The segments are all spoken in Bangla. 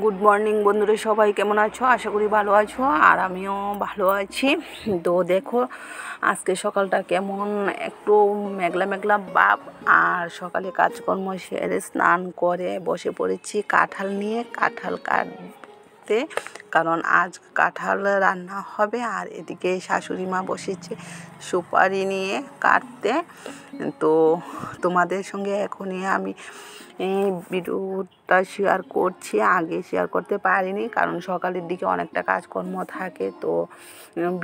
গুড মর্নিং বন্ধুরা সবাই কেমন আছো আশা করি ভালো আছো আর আমিও ভালো আছি তো দেখো আজকে সকালটা কেমন একটু মেঘলা মেঘলা বাপ আর সকালে কাজকর্ম সেরে স্নান করে বসে পড়েছি কাঁঠাল নিয়ে কাঁঠাল কাটতে কারণ আজ কাঁঠাল রান্না হবে আর এদিকে শাশুড়ি মা বসেছে সুপারি নিয়ে কাটতে তো তোমাদের সঙ্গে এখনই আমি ভিডিও ব্লগটা শেয়ার করছি আগে শেয়ার করতে পারিনি কারণ সকালের দিকে অনেকটা কাজকর্ম থাকে তো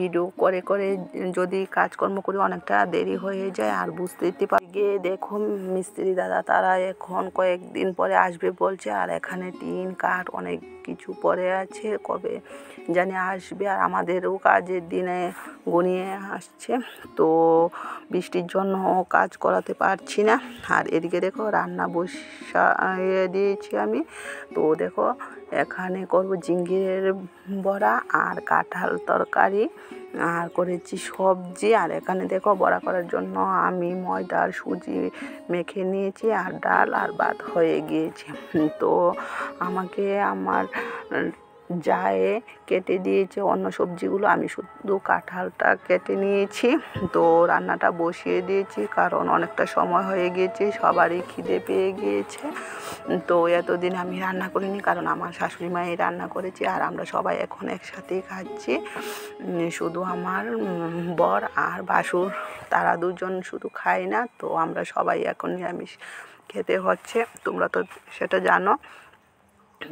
ভিডিও করে করে যদি কাজকর্ম করি অনেকটা দেরি হয়ে যায় আর বুঝতে পারি গিয়ে দেখো মিস্ত্রি দাদা তারা এখন কয়েকদিন পরে আসবে বলছে আর এখানে টিন কাঠ অনেক কিছু পরে আছে কবে জানি আসবে আর আমাদেরও কাজের দিনে গনিয়ে আসছে তো বৃষ্টির জন্য কাজ করাতে পারছি না আর এদিকে দেখো রান্না বসা দিয়েছি আমি তো দেখো এখানে করব জিঙ্গের বড়া আর কাঁঠাল তরকারি আর করেছি সবজি আর এখানে দেখো বড়া করার জন্য আমি ময়দা আর সুজি মেখে নিয়েছি আর ডাল আর ভাত হয়ে গিয়েছে তো আমাকে আমার যায়ে কেটে দিয়েছে অন্য সবজিগুলো আমি শুধু কাঁঠালটা কেটে নিয়েছি তো রান্নাটা বসিয়ে দিয়েছি কারণ অনেকটা সময় হয়ে গিয়েছে সবারই খিদে পেয়ে গিয়েছে তো এতদিন আমি রান্না করিনি কারণ আমার শাশুড়ি মাই রান্না করেছি আর আমরা সবাই এখন একসাথেই খাচ্ছি শুধু আমার বর আর বাসুর তারা দুজন শুধু খায় না তো আমরা সবাই এখন নিরামিষ খেতে হচ্ছে তোমরা তো সেটা জানো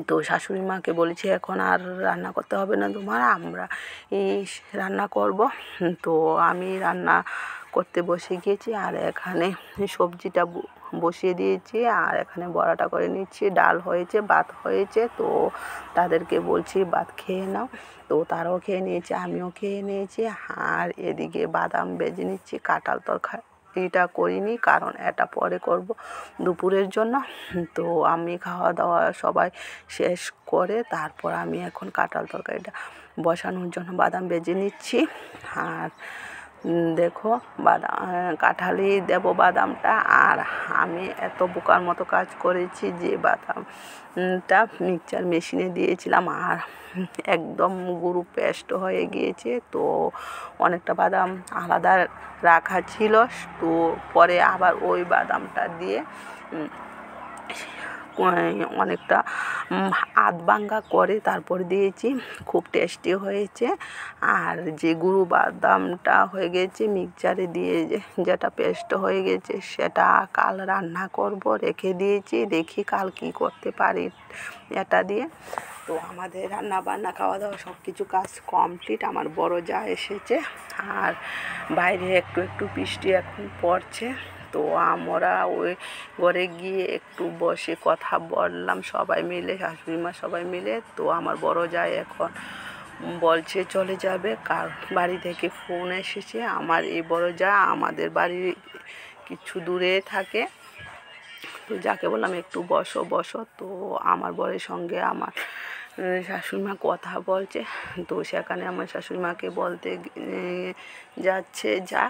তো শাশুড়ি মাকে বলেছি এখন আর রান্না করতে হবে না তোমার আমরা রান্না করব তো আমি রান্না করতে বসে গিয়েছি আর এখানে সবজিটা বসিয়ে দিয়েছি আর এখানে বড়াটা করে নিচ্ছি ডাল হয়েছে ভাত হয়েছে তো তাদেরকে বলছি ভাত খেয়ে নাও তো তারাও খেয়ে নিয়েছে আমিও খেয়ে নিয়েছি আর এদিকে বাদাম বেজে নিচ্ছি কাঁঠাল তরকারি এটা করিনি কারণ এটা পরে করব দুপুরের জন্য তো আমি খাওয়া দাওয়া সবাই শেষ করে তারপর আমি এখন কাঁঠাল তরকারিটা বসানোর জন্য বাদাম বেজে নিচ্ছি আর দেখো বাদাম কাঁঠালি দেব বাদামটা আর আমি এত বোকার মতো কাজ করেছি যে বাদামটা মিক্সচার মেশিনে দিয়েছিলাম আর একদম গুরু পেস্ট হয়ে গিয়েছে তো অনেকটা বাদাম আলাদা রাখা ছিল তো পরে আবার ওই বাদামটা দিয়ে অনেকটা ভাঙ্গা করে তারপর দিয়েছি খুব টেস্টি হয়েছে আর যে গুঁড়ো বাদামটা হয়ে গেছে মিক্সচারে দিয়ে যেটা পেস্ট হয়ে গেছে সেটা কাল রান্না করব রেখে দিয়েছি দেখি কাল কি করতে পারি এটা দিয়ে তো আমাদের রান্না বান্না খাওয়া দাওয়া সব কিছু কাজ কমপ্লিট আমার বড় যা এসেছে আর বাইরে একটু একটু বৃষ্টি এখন পড়ছে তো আমরা ওই ঘরে গিয়ে একটু বসে কথা বললাম সবাই মিলে শাশুড়িমা সবাই মিলে তো আমার বড় যায় এখন বলছে চলে যাবে কার বাড়ি থেকে ফোন এসেছে আমার এই বড় যা আমাদের বাড়ির কিছু দূরে থাকে তো যাকে বললাম একটু বসো বসো তো আমার বরের সঙ্গে আমার শাশুড়িমা কথা বলছে তো সেখানে আমার শাশুড়িমাকে বলতে যাচ্ছে যা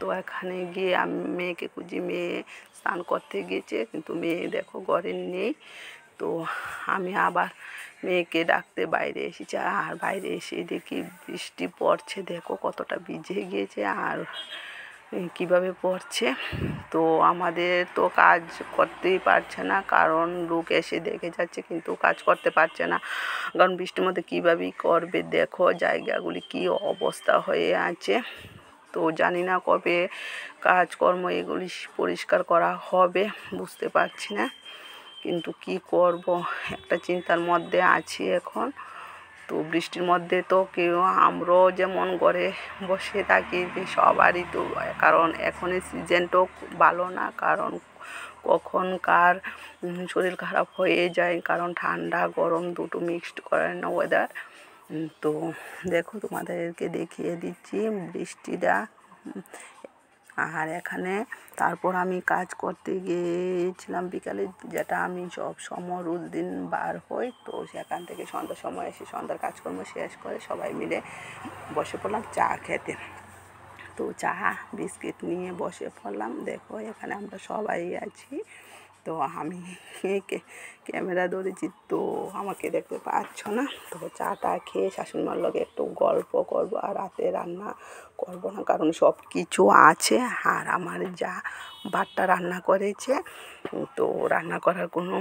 তো এখানে গিয়ে আমি মেয়েকে খুঁজি মেয়ে স্নান করতে গিয়েছে কিন্তু মেয়ে দেখো ঘরে নেই তো আমি আবার মেয়েকে ডাকতে বাইরে এসেছি আর বাইরে এসে দেখি বৃষ্টি পড়ছে দেখো কতটা ভিজে গিয়েছে আর কিভাবে পড়ছে তো আমাদের তো কাজ করতেই পারছে না কারণ লোক এসে দেখে যাচ্ছে কিন্তু কাজ করতে পারছে না কারণ বৃষ্টির মধ্যে কীভাবেই করবে দেখো জায়গাগুলি কি অবস্থা হয়ে আছে তো জানি না কবে কাজকর্ম এগুলি পরিষ্কার করা হবে বুঝতে পারছি না কিন্তু কি করব একটা চিন্তার মধ্যে আছি এখন তো বৃষ্টির মধ্যে তো কেউ আমরাও যেমন ঘরে বসে থাকি সবারই তো কারণ এখনের সিজনটাও ভালো না কারণ কখন কার শরীর খারাপ হয়ে যায় কারণ ঠান্ডা গরম দুটো মিক্সড করে না ওয়েদার তো দেখো তোমাদেরকে দেখিয়ে দিচ্ছি বৃষ্টিটা আর এখানে তারপর আমি কাজ করতে গিয়েছিলাম বিকালে যেটা আমি সব সময় রোজ দিন বার হই তো সেখান থেকে সন্ধ্যার সময় এসে সন্ধ্যার কাজকর্ম শেষ করে সবাই মিলে বসে পড়লাম চা খেতে তো চা বিস্কিট নিয়ে বসে পড়লাম দেখো এখানে আমরা সবাই আছি তো আমি ক্যামেরা ধরেছি তো আমাকে দেখতে পাচ্ছ না তো চা টা খেয়ে শাশুড়িমার লগে একটু গল্প করব আর রাতে রান্না করব না কারণ সব কিছু আছে আর আমার যা ভাতটা রান্না করেছে তো রান্না করার কোনো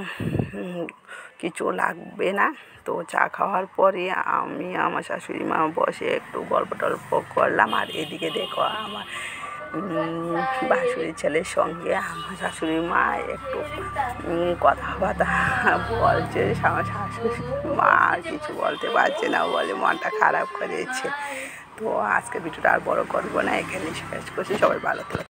কিছু লাগবে না তো চা খাওয়ার পরে আমি আমার শাশুড়ি মা বসে একটু গল্প টল্প করলাম আর এদিকে দেখো আমার ভাসুরের ছেলের সঙ্গে আমার শাশুড়ি মা একটু কথাবার্তা বলছে আমার শাশুড়ি মা কিছু বলতে পারছে না বলে মনটা খারাপ করেছে তো আজকে ভিডিওটা আর বড় করবো না এখানে শেষ করছি সবাই ভালো থাকবে